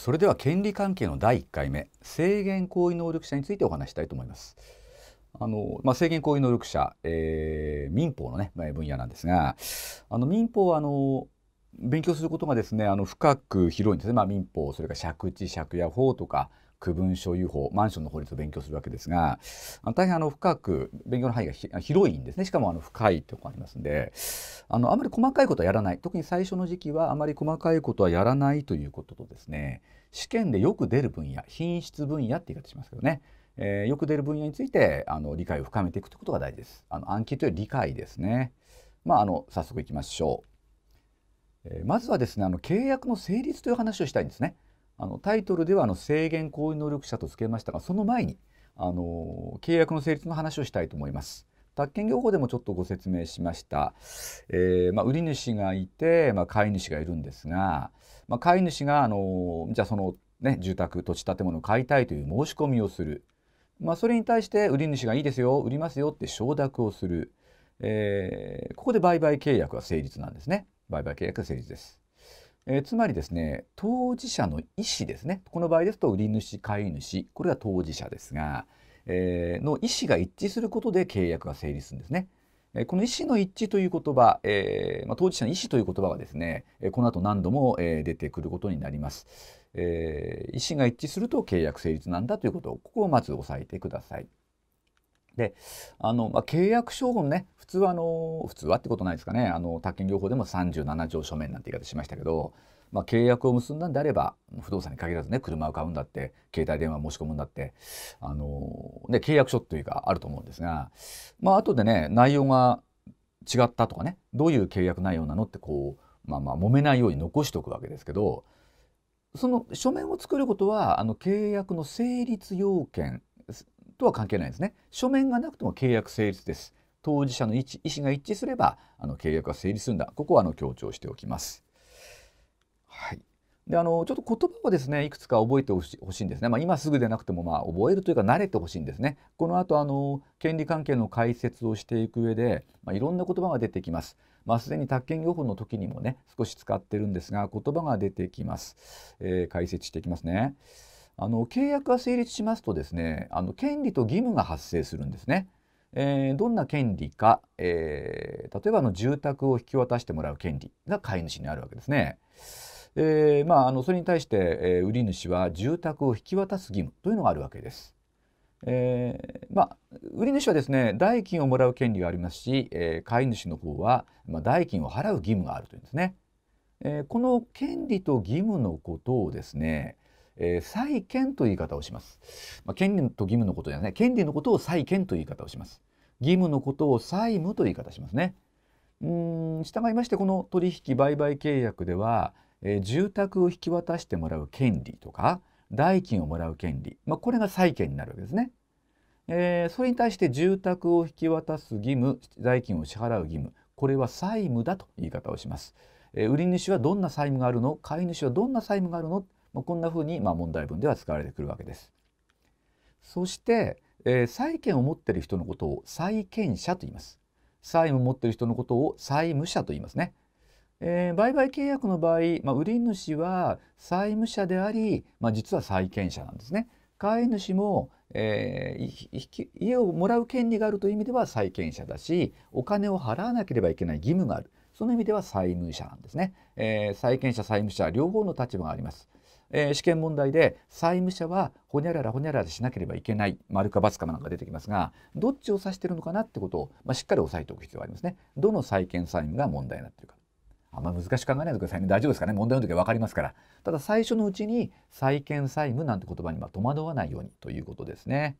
それでは権利関係の第1回目制限行為能力者についてお話したいと思います。あのまあ、制限行為能力者、えー、民法の、ね、分野なんですがあの民法はあの勉強することがですねあの深く広いんですね、まあ、民法それから借地借家法とか区分所有法マンションの法律を勉強するわけですが大変あの深く勉強の範囲が広いんですねしかもあの深いとこありますんであのあまり細かいことはやらない特に最初の時期はあまり細かいことはやらないということとですね試験でよく出る分野品質分野って言い方しますけどねえー、よく出る分野についてあの理解を深めていくということが大事です。あの暗記という理解ですね。まあ、あの早速いきましょう。えー、まずはですねあの契約の成立という話をしたいんですね。あのタイトルではあの制限行為能力者とつけましたがその前にあの契約の成立の話をしたいと思います。宅建業法でもちょっとご説明しました、えー、まあ、売り主がいて、まあ、買い主がいるんですが、まあ、買い主があのじゃあその、ね、住宅土地建物を買いたいという申し込みをする、まそれに対して売り主がいいですよ売りますよって承諾をする、えー、ここで売買契約は成立なんですね売買契約が成立です。えー、つまりですね当事者の意思ですねこの場合ですと売り主買い主これは当事者ですが、えー、の意思が一致することで契約が成立するんですね。えこの意思の一致という言葉、えーまあ、当事者の意思という言葉はですね、えこの後何度も、え出てくることになります、えー。意思が一致すると契約成立なんだということをここをまず押さえてください。であの、まあ、契約書をね普通はあの普通はってことないですかねあの宅建業法でも37条書面なんて言い方しましたけど、まあ、契約を結んだんであれば不動産に限らずね車を買うんだって携帯電話申し込むんだってあのね、契約書というかあると思うんですが、まあ後でね内容が違ったとかねどういう契約内容なのってこう、まあ、まあ揉めないように残しておくわけですけどその書面を作ることはあの契約の成立要件とは関係ないですね。書面がなくても契約成立です。当事者の意思が一致すればあの契約は成立するんだ。ここはあの強調しておきます。はい。であのちょっと言葉をですねいくつか覚えてほしいんですね、まあ、今すぐでなくてもまあ覚えるというか慣れてほしいんですねこの後あの権利関係の解説をしていく上で、まあ、いろんな言葉が出てきます、まあ、すでに宅建業法の時にもね少し使ってるんですが言葉が出てきます、えー、解説していきますねあの契約が成立しますとですねあの権利と義務が発生するんですね。えー、どんな権利か、えー、例えばの住宅を引き渡してもらう権利が飼い主にあるわけですね。えー、まあ、あのそれに対して、え売り主は住宅を引き渡す義務というのがあるわけです。えまあ、売り主はですね代金をもらう権利がありますし、え飼い主の方は、まあ、代金を払う義務があるというんですね。えこの権利と義務のことをですねえー、債権という言い方をします。まあ、権利と義務のことではね、権利のことを債権という言い方をします。義務のことを債務という言い方しますね。うん従いましてこの取引売買契約では、えー、住宅を引き渡してもらう権利とか代金をもらう権利、まあ、これが債権になるわけですね。えー、それに対して住宅を引き渡す義務代金を支払う義務これは債務だと言い方をします。えー、売り主はどんな債務があるの買い主はどんな債務があるのまあ、こんなふうにまあ問題文では使われてくるわけです。そして、えー、債権を持っている人のことを債権者と言います。債務を持っている人のことを債務者と言いますね。えー、売買契約の場合、まあ、売り主は債務者であり、まあ、実は債権者なんですね。買い主も、えー、家をもらう権利があるという意味では債権者だしお金を払わなければいけない義務があるその意味では債務者なんですね、えー、債権者債務者両方の立場がありますえー、試験問題で債務者はほにゃららほにゃららしなければいけない丸か×かなんか出てきますがどっちを指してるのかなってことを、まあ、しっかり押さえておく必要がありますね。どの債権債務が問題になっているか。あんま難しく考えないでくださいね。大丈夫ですかね。問題の時は分かりますから。ただ最初のうちに債権債務なんて言葉には戸惑わないようにということですね。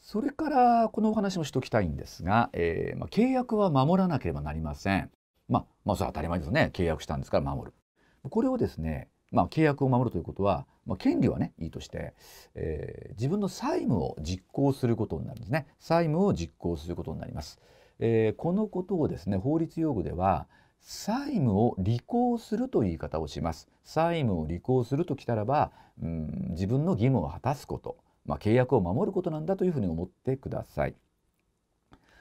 それからこのお話もしておきたいんですが、えー、まあ、契約は守らなければなりません。まあ、まあ、それは当たり前ですね。契約したんですから守る。これをですね、まあ、契約を守るということは、まあ、権利はねいいとして、えー、自分の債務を実行することになるんですね債務を実行することになります、えー、このことをですね法律用語では債務を履行するという言い方をします債務を履行するときたらば、うん、自分の義務を果たすこと、まあ、契約を守ることなんだというふうに思ってください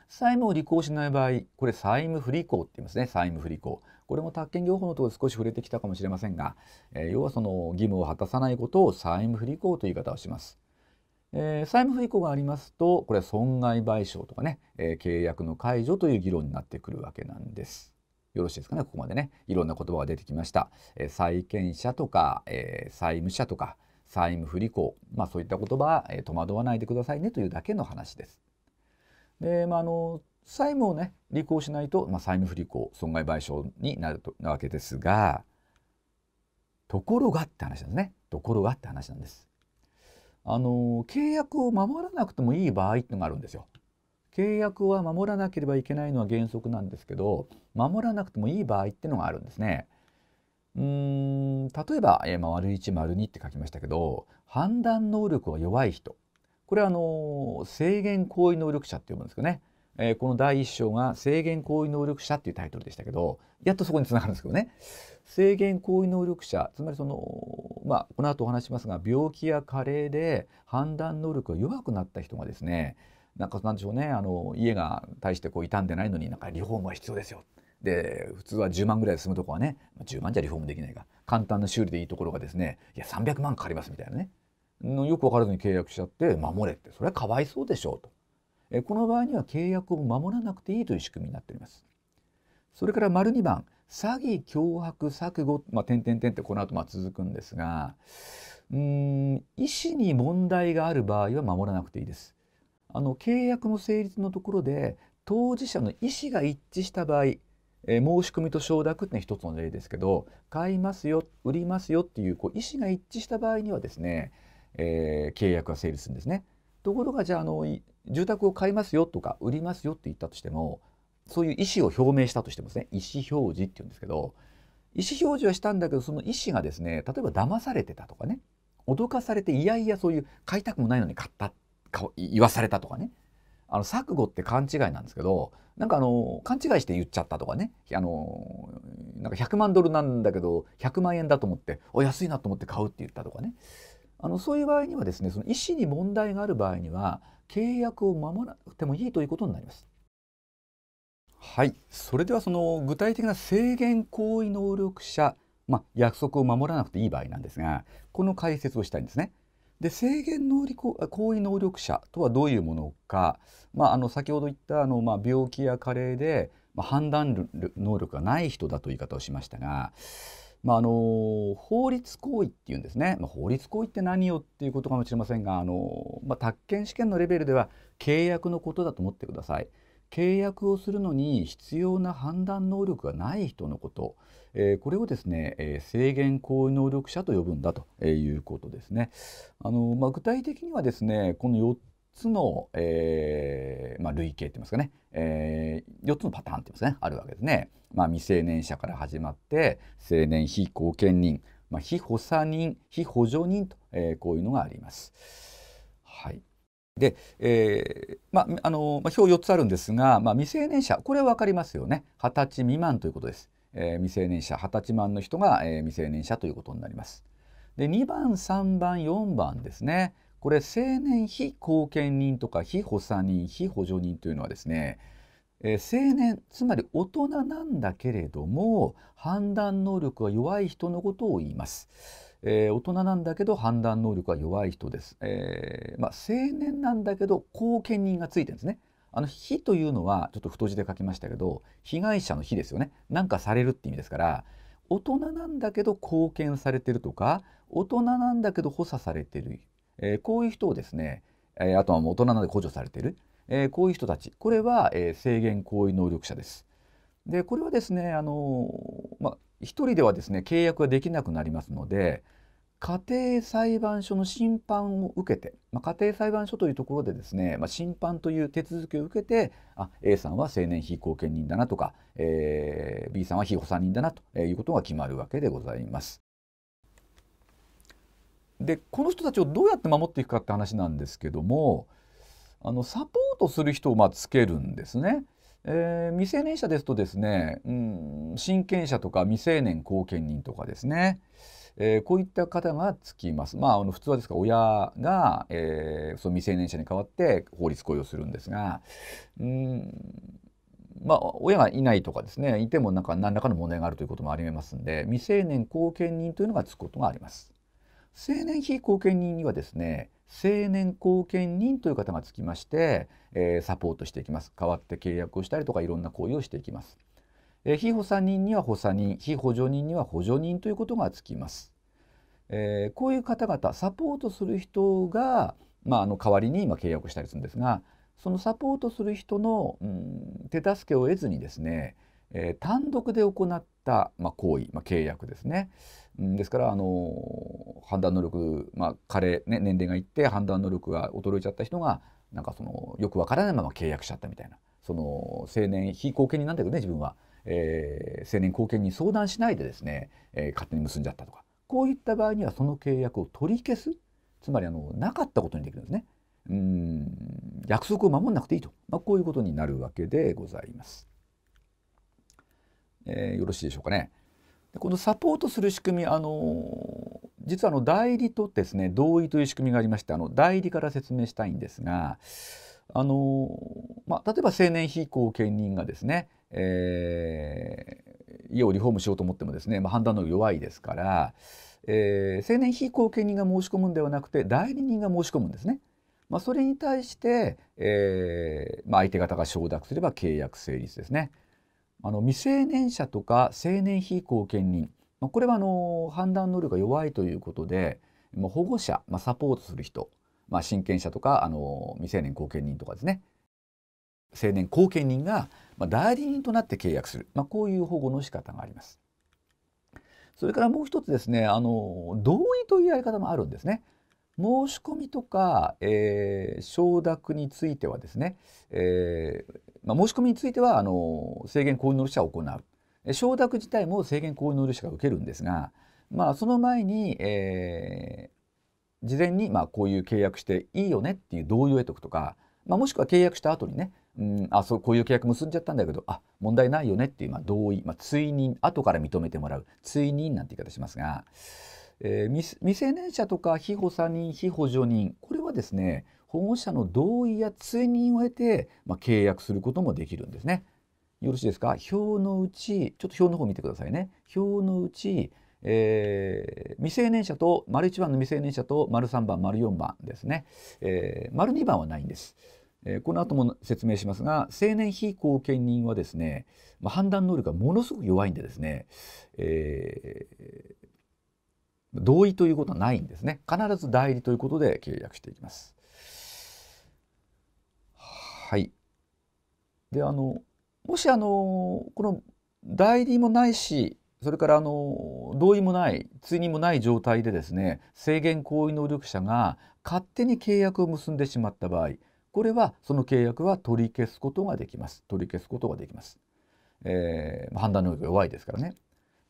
債務を履行しない場合これ債務不履行って言いますね債務不履行これも宅建業法のところで少し触れてきたかもしれませんが、えー、要はその義務を果たさないことを債務不履行という言い方をします。えー、債務不履行がありますとこれは損害賠償とかね、えー、契約の解除という議論になってくるわけなんです。よろしいですかねここまでねいろんな言葉が出てきました。えー、債権者とか、え債務者とか債務不履行、まあ、そういった言葉は、え戸惑わないでくださいねというだけの話です。でまあ、あの債務をね履行しないと、まあ、債務不履行損害賠償になるとなわけですがところがって話なんですねところがって話なんです。あの契約を守らなくてもいい場合ってのがあるんですよ。契約は守らなければいけないのは原則なんですけど守らなくてもいい場合ってのがあるんですね。うん例えば、えー、まあ、1 2って書きましたけど判断能力が弱い人これはあの制限行為能力者って呼ぶんですけどねえー、この第1章が制限行為能力者っていうタイトルでしたけどやっとそこにつながるんですけどね制限行為能力者つまりそのまあこの後お話しますが病気や加齢で判断能力が弱くなった人がですねなんかなんでしょうねあの家が大してこう傷んでないのになんかリフォームは必要ですよで普通は10万ぐらいで済むとこはね10万じゃリフォームできないが簡単な修理でいいところがですねいや300万かかりますみたいなねのよく分からずに契約しちゃって守れってそれはかわいそうでしょうと。この場合には契約を守らなくていいという仕組みになっております。それから丸2番詐欺脅迫錯誤、まあ、点点点ってこの後まあ続くんですがうん意思に問題がある場合は守らなくていいです。あの契約の成立のところで当事者の意思が一致した場合、え申し込みと承諾って一つの例ですけど買いますよ売りますよっていうこう意思が一致した場合にはですね、えー、契約が成立するんですね。ところがじゃああの住宅を買いますよとか売りますよって言ったとしてもそういう意思を表明したとしてもですね意思表示っていうんですけど意思表示はしたんだけどその意思がですね例えば騙されてたとかね脅かされていやいやそういう買いたくもないのに買った言わされたとかねあの錯誤って勘違いなんですけどなんかあの勘違いして言っちゃったとかねあのなんか100万ドルなんだけど100万円だと思ってお安いなと思って買うって言ったとかねあのそういう場合にはですねその医師に問題がある場合には契約を守らなくてもいいということになります。はいそれではその具体的な制限行為能力者、まあ、約束を守らなくていい場合なんですがこの解説をしたいんですね。で制限能力行為能力者とはどういうものか、まあ、あの先ほど言ったあの、まあ、病気や加齢で、まあ、判断能力がない人だという言い方をしましたがまあ、あの法律行為っていうんですね、まあ、法律行為って何よっていうことかもしれませんがあの、まあ、宅建試験のレベルでは契約のことだと思ってください。契約をするのに必要な判断能力がない人のこと、えー、これをですね、えー、制限行為能力者と呼ぶんだということですね。あのまあ、具体的にはですねこのつの、えー、まあ、類型って言いますかね、えー、4つのパターンって言いますねあるわけですね。まあ、未成年者から始まって成年非後見人、まあ、非補佐人非補助人と、えー、こういうのがあります。はいで、えー、まあの表4つあるんですが、ま未成年者これは分かりますよね二十歳未満ということです。え未成年者二十歳満の人が、え未成年者ということになります。で2番3番4番ですねこれ成年非後見人とか非補佐人非補助人というのはですね、えー、青年つまり大人なんだけれども判断能力が弱い人のことを言います。えー、大人なんだけど判断能力が弱い人です。えー、まあ、青年なんだけど後見人がついてるんですね。あの「非」というのはちょっと太字で書きましたけど被害者の「非」ですよね。なんかされるって意味ですから大人なんだけど貢献されてるとか大人なんだけど補佐されてるえー、こういう人をですね、えー、あとは大人なので補助されている、えー、こういう人たちこれは、えー、制限行為能力者です。でこれはですねあの、ま1人ではですね契約ができなくなりますので家庭裁判所の審判を受けて、ま家庭裁判所というところでですね、ま審判という手続きを受けてあ A さんは成年非後見人だなとか、えー、B さんは非補佐人だなということが決まるわけでございます。でこの人たちをどうやって守っていくかって話なんですけどもあのサポートする人をまつけるんですね。えー、未成年者ですとですね、うん、親権者とか未成年後見人とかですね、えー、こういった方がつきます。まあ、あの普通はですか親が、えー、その未成年者に代わって法律行為をするんですが、うんまあ、親がいないとかですねいてもなんか何らかの問題があるということもありえますんで未成年後見人というのがつくことがあります。成年非後見人にはですね成年後見人という方がつきまして、えー、サポートしていきます代わって契約をしたりとかいろんな行為をしていきます、えー、非補佐人には補佐人非補助人には補助人ということがつきます、えー、こういう方々サポートする人が、まあ、あの代わりに今契約したりするんですがそのサポートする人の、うん、手助けを得ずにですねえー、単独で行った、まあ、行為、まあ、契約ですね。ですから、あの判断能力、まあ、彼、ね、年齢がいって判断能力が衰えちゃった人がなんかそのよくわからないまま契約しちゃったみたいなその青年非後見人なんだけどね自分は、えー、青年後見に相談しないでですね、えー、勝手に結んじゃったとかこういった場合にはその契約を取り消すつまりあのなかったことにできるんですね。うん約束を守らなくていいと、まあ、こういうことになるわけでございます。えー、よろしいでしょうかね。でこのサポートする仕組み、あの実はあの代理とですね同意という仕組みがありましてあの代理から説明したいんですが、あのまあ、例えば成年非公権人がですね、えー、家をリフォームしようと思ってもですね、まあ、判断能力弱いですから、えー、年非公権人が申し込むんではなくて代理人が申し込むんですね。まあ、それに対して、えーまあ、相手方が承諾すれば契約成立ですね。あの未成年者とか成年非公権人、まあ、これはあの判断能力が弱いということで、まあ、保護者、まあ、サポートする人、まあ、親権者とかあの未成年後見人とかですね成年後見人が、まあ、代理人となって契約する、まあ、こういう保護の仕方があります。それからもう一つですねあの同意というやり方もあるんですね。申し込みとか、えー、承諾についてはですね、えー、まあ、申し込みについてはあの制限行為の者は行う承諾自体も制限行為の者が受けるんですが、まあ、その前に、えー、事前に、まあ、こういう契約していいよねっていう同意を得とくとか、まあ、もしくは契約した後にねうん、あそうこういう契約結んじゃったんだけどあ問題ないよねっていう、まあ、同意、まあ、追認後から認めてもらう追認なんて言い方しますがえー、未成年者とか被保佐人被補助人これはですね保護者の同意や追認を得て、まあ、契約することもできるんですね。よろしいですか表のうちちょっと表の方を見てくださいね表のうち、えー、未成年者と丸1番の未成年者と丸3番丸4番ですね、えー、丸2番はないんです。えー、この後も説明しますが青年非後見人はですね、まあ、判断能力がものすごく弱いんでですね、えー、同意ということはないんですね必ず代理ということで契約していきますはいであのもしあのこの代理もないしそれからあの同意もない追認もない状態でですね制限行為能力者が勝手に契約を結んでしまった場合これはその契約は取り消すことができます取り消すことができます、えー、判断能力が弱いですからね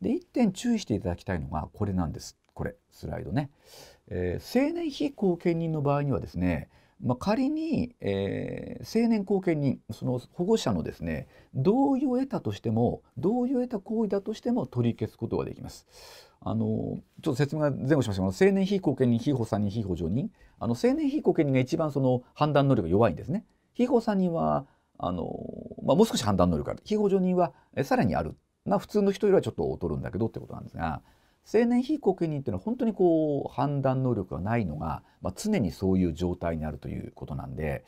で1点注意していただきたいのがこれなんですこれスライドね、えー、青年非後見人の場合にはですね、まあ、仮に、えー、青年後見人その保護者のですね同意を得たとしても同意を得た行為だとしても取り消すことができます。あのちょっと説明が前後しましたが青年非後見人非補佐人非補助人あの青年非後見人が一番その判断能力が弱いんですね。非補佐人はあの、まあ、もう少し判断能力がある非補助人はえさらにある、まあ、普通の人よりはちょっと劣るんだけどってことなんですが。青年被告人というのは本当にこう判断能力がないのが、まあ、常にそういう状態にあるということなんで、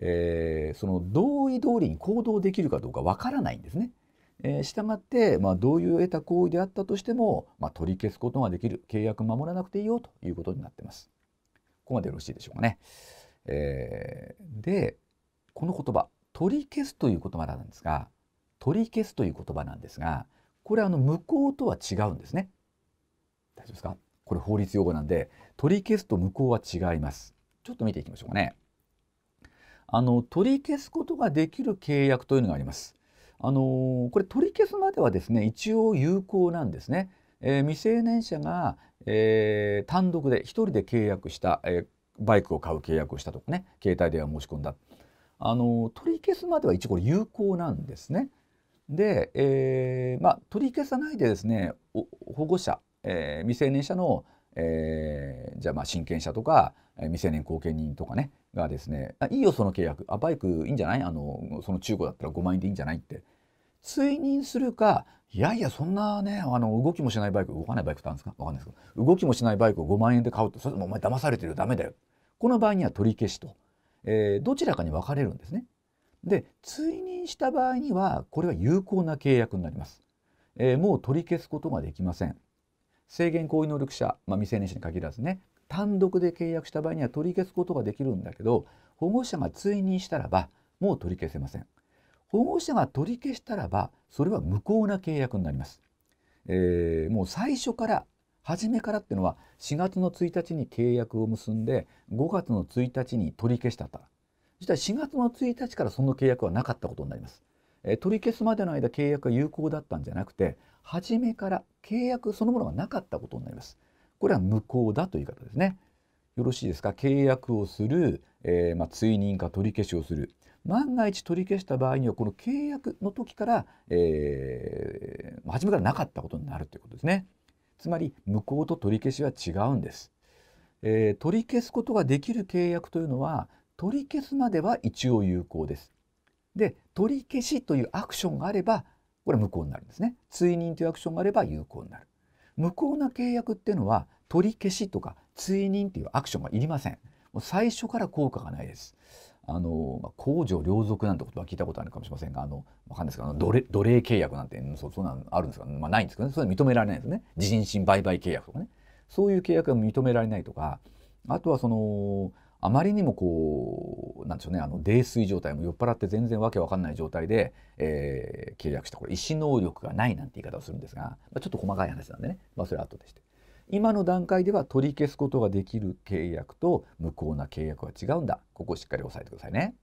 えー、その同意通りに行動できるかどうかわからないんですね。えしたがって、まあ、同意を得た行為であったとしても、まあ、取り消すことができる契約守らなくていいよということになってます。ここまでよろしいでしょうかね。えー、でこの言葉「取り消す」という言葉なんですが「取り消す」という言葉なんですがこれあの無効とは違うんですね。大丈夫ですかこれ法律用語なんで取り消すと無効は違います。ちょっと見ていきましょうかね。あの取り消すことができる契約というのがあります。あのこれ取り消すまではですね一応有効なんですね。えー、未成年者が、えー、単独で1人で契約した、えー、バイクを買う契約をしたとかね携帯電話申し込んだあの取り消すまでは一応これ有効なんですね。で、えー、まあ、取り消さないでですね保護者えー、未成年者の、えー、じゃあまあ親権者とか、えー、未成年後見人とかねがですねあ「いいよその契約あバイクいいんじゃないあのその中古だったら5万円でいいんじゃない?」って追認するかいやいやそんなねあの動きもしないバイク動かないバイクってあるんですかわかんないですけど動きもしないバイクを5万円で買うってそれもお前騙されてるダメだよこの場合には取り消しと、えー、どちらかに分かれるんですね。で追認した場合にはこれは有効な契約になります。えー、もう取り消すことができません。制限行為能力者、まあ、未成年者に限らずね単独で契約した場合には取り消すことができるんだけど保護者が追認したらばもう取り消せません保護者が取り消したらばそれは無効な契約になります、えー、もう最初から初めからっていうのは4月の1日に契約を結んで5月の1日に取り消したった実は4月の1日からその契約はなかったことになります、えー、取り消すまでの間契約が有効だったんじゃなくて初めから契約そのものがなかったことになります。これは無効だという言い方ですね。よろしいですか契約をする、えー、まあ、追認か取り消しをする万が一取り消した場合にはこの契約の時から、えー、初めからなかったことになるということですね。つまり無効と取り消しは違うんです。えー、取り消すことができる契約というのは取り消すまでは一応有効です。で取り消しというアクションがあればこれ無効になるんですね追認というアクションがあれば有効になる無効な契約っていうのは取り消しとか追認というアクションがいりませんもう最初から効果がないですあの、まあ、公領続なんてことは聞いたことあるかもしれませんがあのわかんないですけど奴隷契約なんてそうそうなんあるんですか、まあ、ないんですけどねそれ認められないですね人身売買契約とかねそういう契約が認められないとかあとはそのあまりにもこうなんでしょうねあの泥酔状態も酔っ払って全然わけわかんない状態で、えー、契約したこれ意思能力がないなんて言い方をするんですが、まあ、ちょっと細かい話なんでね、まあ、それは後でして今の段階では取り消すことができる契約と無効な契約は違うんだここをしっかり押さえてくださいね。